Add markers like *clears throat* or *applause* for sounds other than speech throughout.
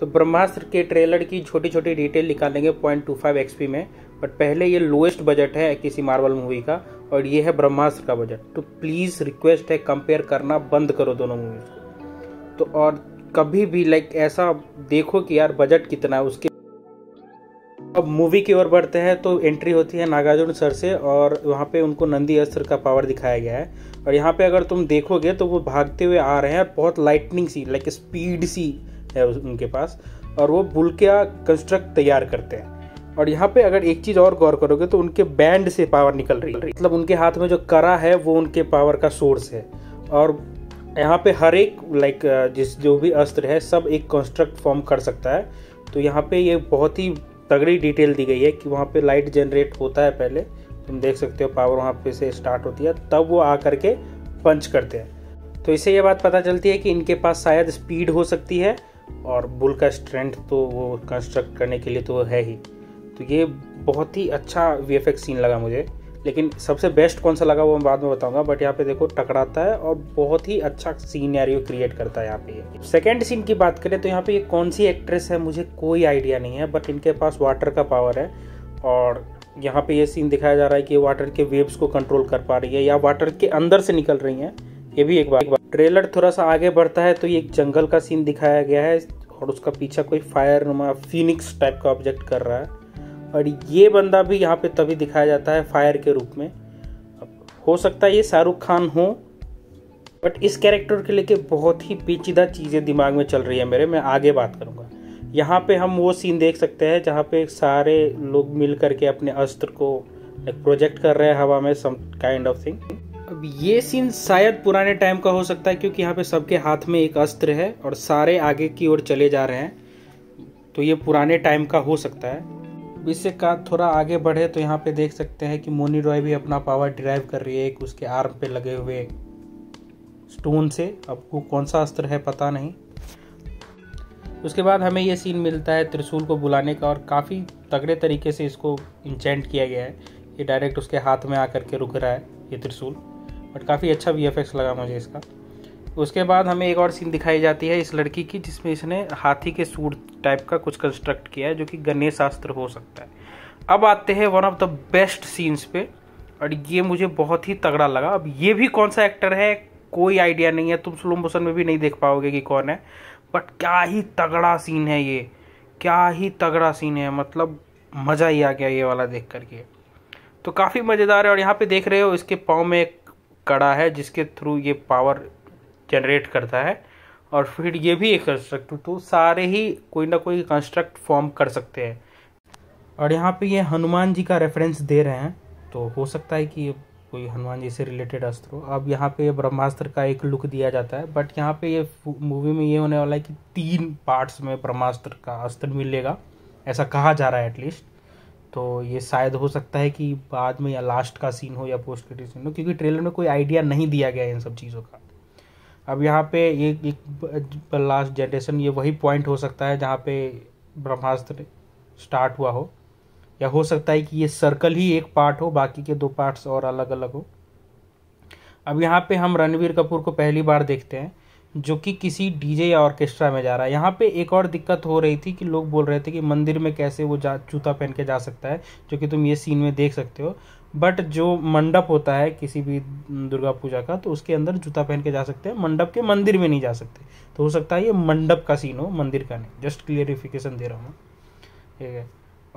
तो ब्रह्मास्त्र के ट्रेलर की छोटी छोटी डिटेल निकालेंगे पॉइंट टू फाइव एक्सपी में बट पहले ये लोएस्ट बजट है किसी मार्वल मूवी का और ये है ब्रह्मास्त्र का बजट तो प्लीज़ रिक्वेस्ट है कंपेयर करना बंद करो दोनों मूवीज को तो और कभी भी लाइक ऐसा देखो कि यार बजट कितना है उसके अब मूवी की ओर बढ़ते हैं तो एंट्री होती है नागार्जुन सर से और वहाँ पे उनको नंदी अस्त्र का पावर दिखाया गया है और यहाँ पे अगर तुम देखोगे तो वो भागते हुए आ रहे हैं बहुत लाइटनिंग सी लाइक स्पीड सी है उनके पास और वो बुल कंस्ट्रक्ट तैयार करते हैं और यहाँ पे अगर एक चीज़ और गौर करोगे तो उनके बैंड से पावर निकल रही है मतलब उनके हाथ में जो करा है वो उनके पावर का सोर्स है और यहाँ पे हर एक लाइक जिस जो भी अस्त्र है सब एक कंस्ट्रक्ट फॉर्म कर सकता है तो यहाँ पे ये बहुत ही तगड़ी डिटेल दी गई है कि वहाँ पे लाइट जनरेट होता है पहले तुम देख सकते हो पावर वहाँ पे से स्टार्ट होती है तब वो आ करके पंच करते हैं तो इससे ये बात पता चलती है कि इनके पास शायद स्पीड हो सकती है और बुल का स्ट्रेंथ तो वो कंस्ट्रक्ट करने के लिए तो है ही तो ये बहुत ही अच्छा वी सीन लगा मुझे लेकिन सबसे बेस्ट कौन सा लगा वो मैं बाद में बताऊंगा बट यहाँ पे देखो टकराता है और बहुत ही अच्छा सीनैरियो क्रिएट करता है यहाँ पे सेकेंड सीन की बात करें तो यहाँ पे ये कौन सी एक्ट्रेस है मुझे कोई आइडिया नहीं है बट इनके पास वाटर का पावर है और यहाँ पे ये सीन दिखाया जा रहा है कि वाटर के वेव्स को कंट्रोल कर पा रही है या वाटर के अंदर से निकल रही है ये भी एक बात ट्रेलर थोड़ा सा आगे बढ़ता है तो ये एक जंगल का सीन दिखाया गया है और उसका पीछा कोई फायर नुमा फिनिक्स टाइप का ऑब्जेक्ट कर रहा है और ये बंदा भी यहाँ पे तभी दिखाया जाता है फायर के रूप में हो सकता है ये शाहरुख खान हो बट इस कैरेक्टर के लेके बहुत ही पेचीदा चीज़ें दिमाग में चल रही है मेरे मैं आगे बात करूँगा यहाँ पे हम वो सीन देख सकते हैं जहाँ पे सारे लोग मिल करके अपने अस्त्र को प्रोजेक्ट कर रहे हैं हवा में सम काइंड ऑफ थिंग अब ये सीन शायद पुराने टाइम का हो सकता है क्योंकि यहाँ पे सबके हाथ में एक अस्त्र है और सारे आगे की ओर चले जा रहे हैं तो ये पुराने टाइम का हो सकता है इससे का थोड़ा आगे बढ़े तो यहाँ पे देख सकते हैं कि मोनी रॉय भी अपना पावर ड्राइव कर रही है एक उसके आर्म पे लगे हुए स्टोन से आपको कौन सा अस्त्र है पता नहीं उसके बाद हमें ये सीन मिलता है त्रिशूल को बुलाने का और काफ़ी तगड़े तरीके से इसको इंचेंट किया गया है ये डायरेक्ट उसके हाथ में आकर के रुक रहा है ये त्रिशूल बट काफ़ी अच्छा वी एफ लगा मुझे इसका उसके बाद हमें एक और सीन दिखाई जाती है इस लड़की की जिसमें इसने हाथी के सूट टाइप का कुछ कंस्ट्रक्ट किया है जो कि गणेश शास्त्र हो सकता है अब आते हैं one of the best scenes पे और ये मुझे बहुत ही तगड़ा लगा अब ये भी कौन सा एक्टर है कोई आइडिया नहीं है तुम स्लो मोशन में भी नहीं देख पाओगे कि कौन है बट क्या ही तगड़ा सीन है ये क्या ही तगड़ा सीन है मतलब मज़ा ही आ गया ये वाला देख करके तो काफ़ी मज़ेदार है और यहाँ पे देख रहे हो इसके पाँव में एक कड़ा है जिसके थ्रू ये पावर जनरेट करता है और फिर ये भी एक कंस्ट्रक्ट तो सारे ही कोई ना कोई कंस्ट्रक्ट फॉर्म कर सकते हैं और यहाँ पे ये हनुमान जी का रेफरेंस दे रहे हैं तो हो सकता है कि ये कोई हनुमान जी से रिलेटेड अस्त्र हो अब यहाँ पे ब्रह्मास्त्र का एक लुक दिया जाता है बट यहाँ पे ये मूवी में ये होने वाला है कि तीन पार्ट्स में ब्रह्मास्त्र का अस्त्र मिलेगा ऐसा कहा जा रहा है एटलीस्ट तो ये शायद हो सकता है कि बाद में या लास्ट का सीन हो या पोस्ट क्रेडिट सीन हो क्योंकि ट्रेलर में कोई आइडिया नहीं दिया गया है इन सब चीज़ों का अब यहाँ पे ये एक लास्ट जनरेशन ये वही पॉइंट हो सकता है जहाँ पे ब्रह्मास्त्र स्टार्ट हुआ हो या हो सकता है कि ये सर्कल ही एक पार्ट हो बाकी के दो पार्ट्स और अलग अलग हो अब यहाँ पे हम रणवीर कपूर को पहली बार देखते हैं जो कि किसी डीजे या ऑर्केस्ट्रा में जा रहा है यहाँ पे एक और दिक्कत हो रही थी कि लोग बोल रहे थे कि मंदिर में कैसे वो जा जूता पहन के जा सकता है जो कि तुम ये सीन में देख सकते हो बट जो मंडप होता है किसी भी दुर्गा पूजा का तो उसके अंदर जूता पहन के जा सकते हैं मंडप के मंदिर में नहीं जा सकते तो हो सकता है ये मंडप का सीन हो मंदिर का नहीं जस्ट क्लियरिफिकेशन दे रहा हूँ ठीक है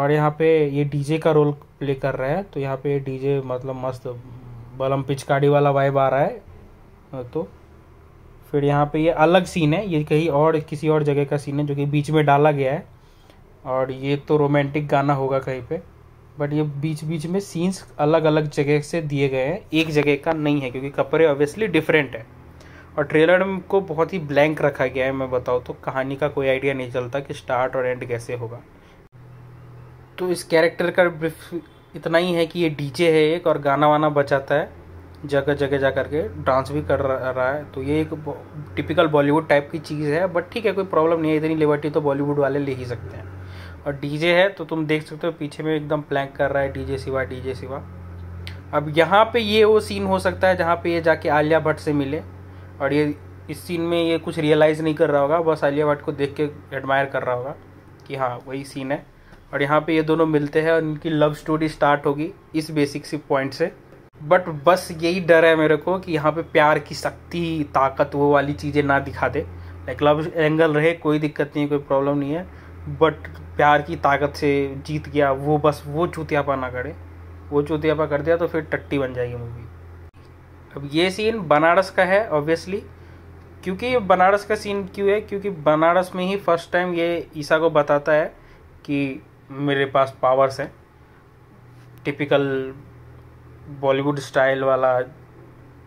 और यहाँ पे ये डीजे का रोल प्ले कर रहा है तो यहाँ पे डीजे मतलब मस्त बलम पिचकाड़ी वाला वाइब आ रहा है तो फिर यहाँ पे ये अलग सीन है ये कहीं और किसी और जगह का सीन है जो कि बीच में डाला गया है और ये तो रोमांटिक गाना होगा कहीं पे बट ये बीच बीच में सीन्स अलग अलग जगह से दिए गए हैं एक जगह का नहीं है क्योंकि कपड़े ऑब्वियसली डिफरेंट है और ट्रेलर को बहुत ही ब्लैंक रखा गया है मैं बताऊँ तो कहानी का कोई आइडिया नहीं चलता कि स्टार्ट और एंड कैसे होगा तो इस कैरेक्टर का इतना ही है कि ये डीजे है एक और गाना वाना बचाता है जगह जगह जा कर के डांस भी कर रहा है तो ये एक टिपिकल बॉलीवुड टाइप की चीज़ है बट ठीक है कोई प्रॉब्लम नहीं है इतनी लिबर्टी तो बॉलीवुड वाले ले ही सकते हैं और डीजे है तो तुम देख सकते हो पीछे में एकदम प्लैंक कर रहा है डीजे सिवा डीजे सिवा अब यहाँ पे ये वो सीन हो सकता है जहाँ पे ये जाके आलिया भट्ट से मिले और ये इस सीन में ये कुछ रियलाइज़ नहीं कर रहा होगा बस आलिया भट्ट को देख के एडमायर कर रहा होगा कि हाँ वही सीन है और यहाँ पे ये दोनों मिलते हैं और इनकी लव स्टोरी स्टार्ट होगी इस बेसिक सी पॉइंट से बट बस यही डर है मेरे को कि यहाँ पे प्यार की शक्ति ताकत वो वाली चीज़ें ना दिखा दे लाइक लव एंगल रहे कोई दिक्कत नहीं है कोई प्रॉब्लम नहीं है बट प्यार की ताकत से जीत गया वो बस वो चूतियापा ना करे वो चूतियापा कर दिया तो फिर टट्टी बन जाएगी मूवी अब ये सीन बनारस का है ऑब्वियसली क्योंकि बनारस का सीन क्यों है क्योंकि बनारस में ही फर्स्ट टाइम ये ईसा को बताता है कि मेरे पास पावर्स हैं टिपिकल बॉलीवुड स्टाइल वाला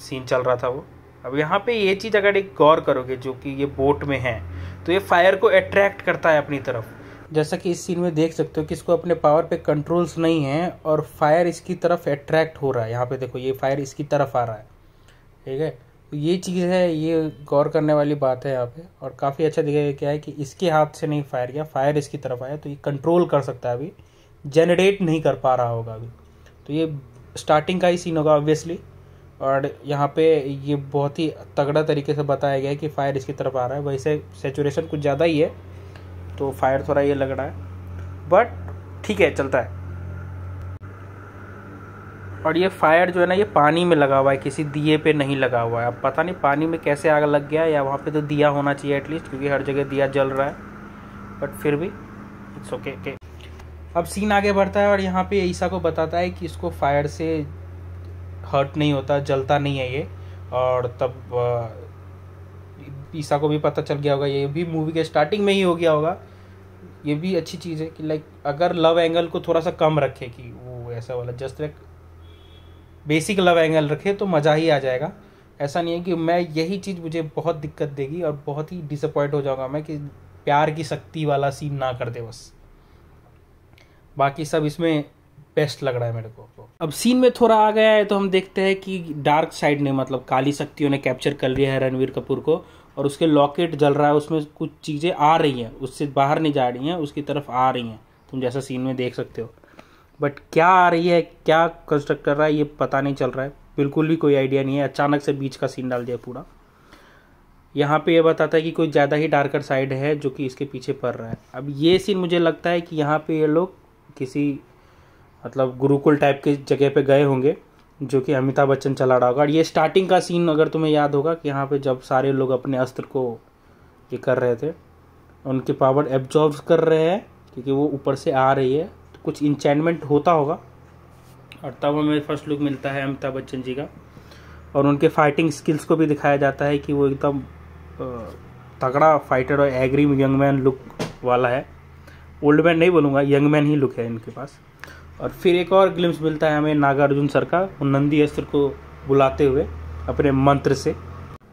सीन चल रहा था वो अब यहाँ पे ये चीज़ अगर एक गौर करोगे जो कि ये बोट में है तो ये फायर को अट्रैक्ट करता है अपनी तरफ जैसा कि इस सीन में देख सकते हो कि इसको अपने पावर पे कंट्रोल्स नहीं है और फायर इसकी तरफ अट्रैक्ट हो रहा है यहाँ पे देखो ये फायर इसकी तरफ आ रहा है ठीक है तो ये चीज़ है ये गौर करने वाली बात है यहाँ पे और काफ़ी अच्छा दिखाया क्या है कि इसके हाथ से नहीं फायर गया फायर इसकी तरफ आया तो ये कंट्रोल कर सकता है अभी जनरेट नहीं कर पा रहा होगा अभी तो ये स्टार्टिंग का ही सीन होगा ऑब्वियसली और यहाँ पे ये बहुत ही तगड़ा तरीके से बताया गया है कि फायर इसकी तरफ आ रहा है वैसे सेचुरेशन कुछ ज़्यादा ही है तो फायर थोड़ा ये लग रहा है बट ठीक है चलता है और ये फायर जो है ना ये पानी में लगा हुआ है किसी दिए पे नहीं लगा हुआ है अब पता नहीं पानी में कैसे आग लग गया या वहाँ पे तो दिया होना चाहिए एटलीस्ट क्योंकि हर जगह दिया जल रहा है बट फिर भी इट्स ओके के अब सीन आगे बढ़ता है और यहाँ पे ईसा को बताता है कि इसको फायर से हर्ट नहीं होता जलता नहीं है ये और तब ईसा को भी पता चल गया होगा ये भी मूवी के स्टार्टिंग में ही हो गया होगा ये भी अच्छी चीज़ है कि लाइक अगर लव एंगल को थोड़ा सा कम रखे कि वो ऐसा वाला just like basic love angle रखे तो मज़ा ही आ जाएगा ऐसा नहीं है कि मैं यही चीज़ मुझे बहुत दिक्कत देगी और बहुत ही डिसअपॉइंट हो जाऊंगा मैं कि प्यार की शक्ति वाला सीन ना कर दे बस बाकी सब इसमें बेस्ट लग रहा है मेरे को अब सीन में थोड़ा आ गया है तो हम देखते हैं कि डार्क साइड ने मतलब काली शक्तियों ने कैप्चर कर लिया है रणवीर कपूर को और उसके लॉकेट जल रहा है उसमें कुछ चीज़ें आ रही हैं उससे बाहर नहीं जा रही हैं उसकी तरफ आ रही हैं तुम जैसा सीन में देख सकते हो बट क्या आ रही है क्या कंस्ट्रक्ट कर रहा है ये पता नहीं चल रहा है बिल्कुल भी कोई आइडिया नहीं है अचानक से बीच का सीन डाल दिया पूरा यहाँ पे ये बताता है कि कोई ज़्यादा ही डार्कर साइड है जो कि इसके पीछे पड़ रहा है अब ये सीन मुझे लगता है कि यहाँ पे ये लोग किसी मतलब गुरुकुल टाइप के जगह पे गए होंगे जो कि अमिताभ बच्चन चला रहा होगा और ये स्टार्टिंग का सीन अगर तुम्हें याद होगा कि यहाँ पे जब सारे लोग अपने अस्त्र को ये कर रहे थे उनके पावर एब्जॉर्ब कर रहे हैं क्योंकि वो ऊपर से आ रही है तो कुछ इंचैनमेंट होता होगा और तब हमें फर्स्ट लुक मिलता है अमिताभ बच्चन जी का और उनके फाइटिंग स्किल्स को भी दिखाया जाता है कि वो एकदम तगड़ा फाइटर और एग्री यंग मैन लुक वाला है ओल्ड मैन नहीं बोलूँगा यंग मैन ही लुक है इनके पास और फिर एक और ग्लिम्स मिलता है हमें नागार्जुन सर का नंदी अस्त्र को बुलाते हुए अपने मंत्र से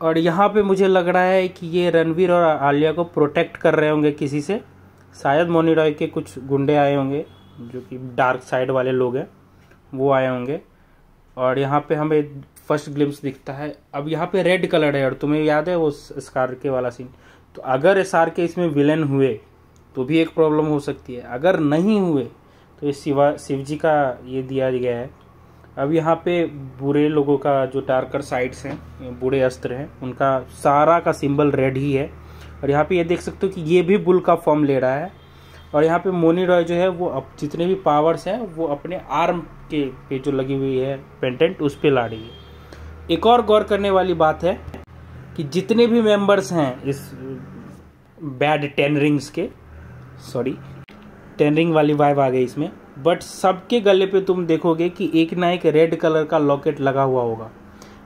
और यहाँ पे मुझे लग रहा है कि ये रणवीर और आलिया को प्रोटेक्ट कर रहे होंगे किसी से शायद मोनी रॉय के कुछ गुंडे आए होंगे जो कि डार्क साइड वाले लोग हैं वो आए होंगे और यहाँ पे हमें फर्स्ट ग्लिम्स दिखता है अब यहाँ पे रेड कलर है और तुम्हें याद है वो स्कार के वाला सीन तो अगर एस के इसमें विलेन हुए तो भी एक प्रॉब्लम हो सकती है अगर नहीं हुए तो ये शिवा शिव जी का ये दिया गया है अब यहाँ पे बुरे लोगों का जो टारकर साइड्स हैं बुरे अस्त्र हैं उनका सारा का सिंबल रेड ही है और यहाँ पे ये देख सकते हो कि ये भी बुल का फॉर्म ले रहा है और यहाँ पे मोनी रॉय जो है वो अब जितने भी पावर्स हैं वो अपने आर्म के पे जो लगी हुई है पेंटेंट उस पर ला रही है एक और गौर करने वाली बात है कि जितने भी मेम्बर्स हैं इस बैड टेन रिंग्स के सॉरी रिंग वाली वाइब आ गई इसमें बट सबके गले पे तुम देखोगे कि एक ना एक रेड कलर का लॉकेट लगा हुआ होगा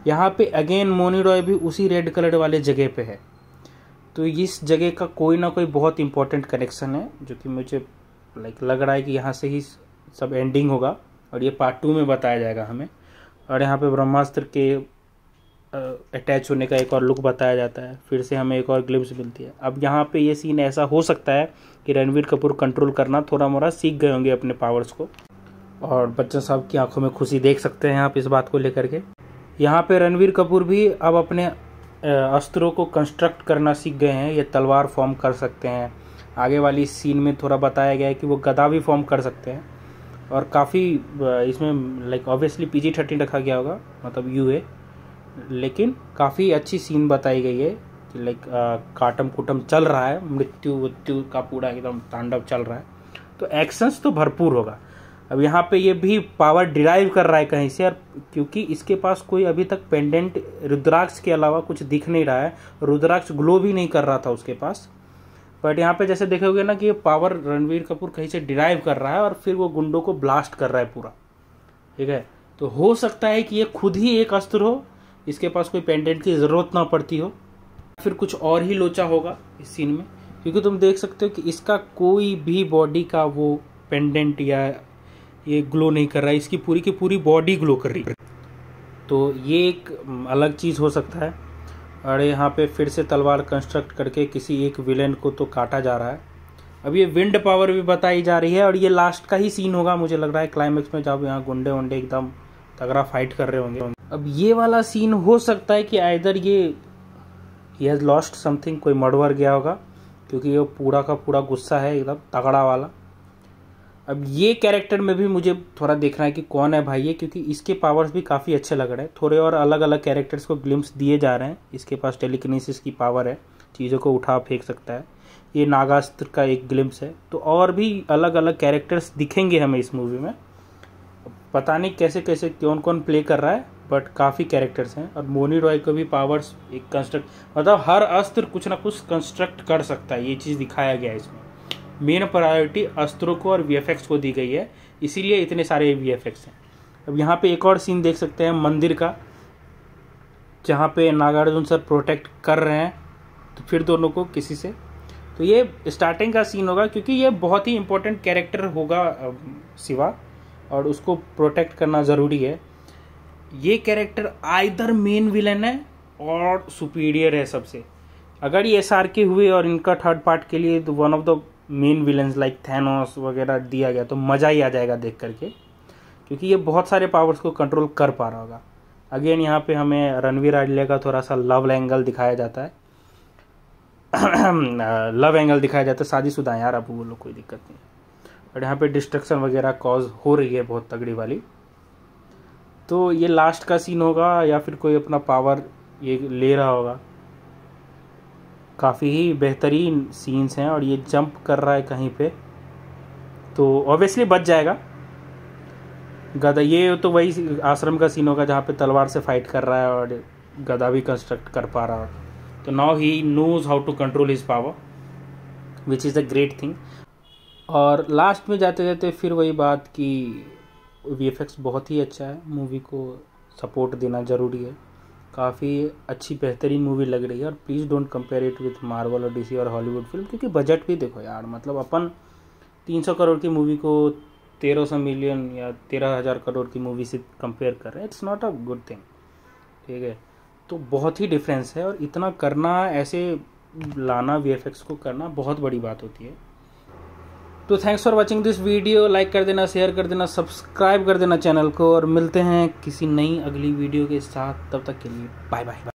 यहाँ पे अगेन मोनी रॉय भी उसी रेड कलर वाले जगह पे है तो इस जगह का कोई ना कोई बहुत इंपॉर्टेंट कनेक्शन है जो कि मुझे लाइक लग रहा है कि यहाँ से ही सब एंडिंग होगा और ये पार्ट टू में बताया जाएगा हमें और यहाँ पे ब्रह्मास्त्र के अटैच होने का एक और लुक बताया जाता है फिर से हमें एक और ग्लिप्स मिलती है अब यहाँ पे ये सीन ऐसा हो सकता है कि रणवीर कपूर कंट्रोल करना थोड़ा मोड़ा सीख गए होंगे अपने पावर्स को और बच्चन साहब की आंखों में खुशी देख सकते हैं आप इस बात को लेकर के यहाँ पे रणवीर कपूर भी अब अपने अस्त्रों को कंस्ट्रक्ट करना सीख गए हैं ये तलवार फॉर्म कर सकते हैं आगे वाली सीन में थोड़ा बताया गया है कि वो गदा भी फॉर्म कर सकते हैं और काफ़ी इसमें लाइक ऑब्वियसली पी जी थर्टीन रखा गया होगा मतलब यू ए लेकिन काफ़ी अच्छी सीन बताई गई है कि लाइक काटम कुटम चल रहा है मृत्यु वृत्यु का पूरा एकदम तांडव चल रहा है तो एक्शंस तो भरपूर होगा अब यहाँ पे ये भी पावर डिराइव कर रहा है कहीं से और क्योंकि इसके पास कोई अभी तक पेंडेंट रुद्राक्ष के अलावा कुछ दिख नहीं रहा है रुद्राक्ष ग्लो भी नहीं कर रहा था उसके पास बट यहाँ पे जैसे देखोगे ना कि ये पावर रणवीर कपूर कहीं से डिराइव कर रहा है और फिर वो गुंडों को ब्लास्ट कर रहा है पूरा ठीक है तो हो सकता है कि ये खुद ही एक अस्त्र हो इसके पास कोई पेंडेंट की ज़रूरत ना पड़ती हो फिर कुछ और ही लोचा होगा इस सीन में क्योंकि तुम देख सकते हो कि इसका कोई भी बॉडी का वो पेंडेंट या ये ग्लो नहीं कर रहा है इसकी पूरी की पूरी बॉडी ग्लो कर रही है तो ये एक अलग चीज़ हो सकता है और यहाँ पे फिर से तलवार कंस्ट्रक्ट करके किसी एक विलेन को तो काटा जा रहा है अब ये विंड पावर भी बताई जा रही है और ये लास्ट का ही सीन होगा मुझे लग रहा है क्लाइमेक्स में जब यहाँ गुंडे वंडे एकदम तगड़ा फाइट कर रहे होंगे अब ये वाला सीन हो सकता है कि आइधर ये ही हैज़ लॉस्ट समथिंग कोई मर्डर गया होगा क्योंकि ये पूरा का पूरा गुस्सा है एकदम तगड़ा वाला अब ये कैरेक्टर में भी मुझे थोड़ा देखना है कि कौन है भाई ये क्योंकि इसके पावर्स भी काफ़ी अच्छे लग रहे हैं थोड़े और अलग अलग कैरेक्टर्स को ग्लिम्स दिए जा रहे हैं इसके पास टेलीकिनेसिस की पावर है चीज़ों को उठा फेंक सकता है ये नागास्त्र का एक ग्लिम्स है तो और भी अलग अलग कैरेक्टर्स दिखेंगे हमें इस मूवी में पता नहीं कैसे कैसे कौन कौन प्ले कर रहा है बट काफ़ी कैरेक्टर्स हैं और मोनी रॉय को भी पावर्स एक कंस्ट्रक्ट मतलब हर अस्त्र कुछ ना कुछ कंस्ट्रक्ट कर सकता है ये चीज़ दिखाया गया है इसमें मेन प्रायोरिटी अस्त्रों को और वी को दी गई है इसीलिए इतने सारे वी हैं अब यहाँ पे एक और सीन देख सकते हैं मंदिर का जहाँ पे नागार्जुन सर प्रोटेक्ट कर रहे हैं तो फिर दोनों को किसी से तो ये स्टार्टिंग का सीन होगा क्योंकि ये बहुत ही इम्पोर्टेंट कैरेक्टर होगा शिवा और उसको प्रोटेक्ट करना ज़रूरी है ये कैरेक्टर आइदर मेन विलन है और सुपीरियर है सबसे अगर ये एस आर के हुए और इनका थर्ड पार्ट के लिए तो one of the main villain like Thanos वगैरह दिया गया तो मज़ा ही आ जाएगा देख करके क्योंकि ये बहुत सारे पावर्स को कंट्रोल कर पा रहा होगा अगेन यहाँ पे हमें रणवीर आडले का थोड़ा सा लव एंगल दिखाया जाता है *clears throat* लव एंगल दिखाया जाता है शादीशुदा यार अब वो लोग कोई दिक्कत नहीं और यहाँ पे डिस्ट्रक्शन वगैरह कॉज हो रही है बहुत तगड़ी वाली तो ये लास्ट का सीन होगा या फिर कोई अपना पावर ये ले रहा होगा काफ़ी ही बेहतरीन सीन्स हैं और ये जंप कर रहा है कहीं पे तो ऑब्वियसली बच जाएगा गदा ये तो वही आश्रम का सीन होगा जहाँ पे तलवार से फाइट कर रहा है और गदा भी कंस्ट्रक्ट कर पा रहा है तो now he knows how to control his power which is the great thing और लास्ट में जाते जाते फिर वही बात कि वी बहुत ही अच्छा है मूवी को सपोर्ट देना ज़रूरी है काफ़ी अच्छी बेहतरीन मूवी लग रही है और please don't compare it with Marvel और डीसी और हॉलीवुड फिल्म क्योंकि बजट भी देखो यार मतलब अपन 300 करोड़ की मूवी को 1300 मिलियन या 13000 करोड़ की मूवी से कंपेयर कर रहे हैं it's not a good thing ठीक है तो बहुत ही डिफरेंस है और इतना करना ऐसे लाना वी को करना बहुत बड़ी बात होती है तो thanks for watching this video like कर देना शेयर कर देना सब्सक्राइब कर देना चैनल को और मिलते हैं किसी नई अगली वीडियो के साथ तब तक के लिए बाय बाय